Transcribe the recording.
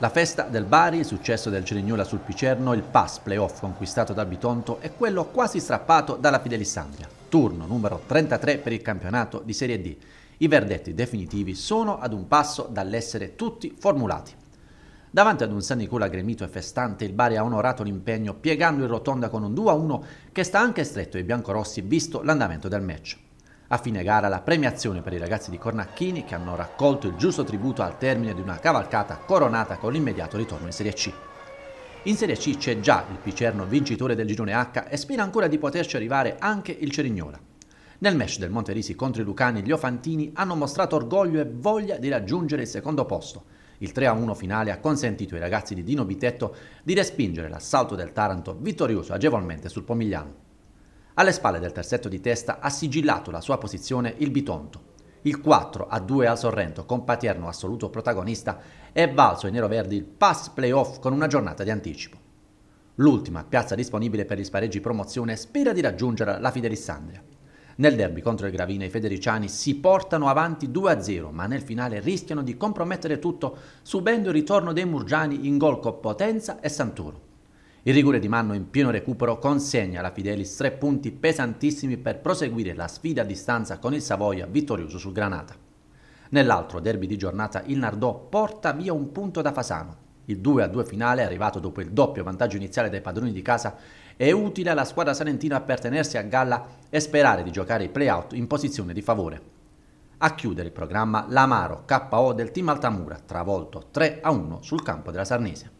La festa del Bari, il successo del Cerignola sul Picerno, il pass playoff conquistato da Bitonto e quello quasi strappato dalla Fidelissandria. Turno numero 33 per il campionato di Serie D. I verdetti definitivi sono ad un passo dall'essere tutti formulati. Davanti ad un San Nicola gremito e festante, il Bari ha onorato l'impegno piegando in rotonda con un 2-1 che sta anche stretto ai biancorossi visto l'andamento del match. A fine gara la premiazione per i ragazzi di Cornacchini che hanno raccolto il giusto tributo al termine di una cavalcata coronata con l'immediato ritorno in Serie C. In Serie C c'è già il Picerno vincitore del girone H e spera ancora di poterci arrivare anche il Cerignola. Nel match del Monterisi contro i Lucani gli Ofantini hanno mostrato orgoglio e voglia di raggiungere il secondo posto. Il 3-1 finale ha consentito ai ragazzi di Dino Bitetto di respingere l'assalto del Taranto vittorioso agevolmente sul Pomigliano. Alle spalle del terzetto di testa ha sigillato la sua posizione il Bitonto. Il 4 a 2 al Sorrento, con Paterno assoluto protagonista, è valso ai neroverdi il pass playoff con una giornata di anticipo. L'ultima piazza disponibile per gli spareggi promozione spera di raggiungere la Fidelissandria. Nel derby contro il Gravina i federiciani si portano avanti 2-0, ma nel finale rischiano di compromettere tutto subendo il ritorno dei Murgiani in gol con Potenza e Santoro. Il rigore di Manno in pieno recupero consegna alla Fidelis tre punti pesantissimi per proseguire la sfida a distanza con il Savoia vittorioso sul Granata. Nell'altro derby di giornata il Nardò porta via un punto da Fasano. Il 2-2 finale, arrivato dopo il doppio vantaggio iniziale dai padroni di casa, è utile alla squadra salentina per tenersi a galla e sperare di giocare i play-out in posizione di favore. A chiudere il programma l'amaro KO del team Altamura, travolto 3-1 sul campo della Sarnese.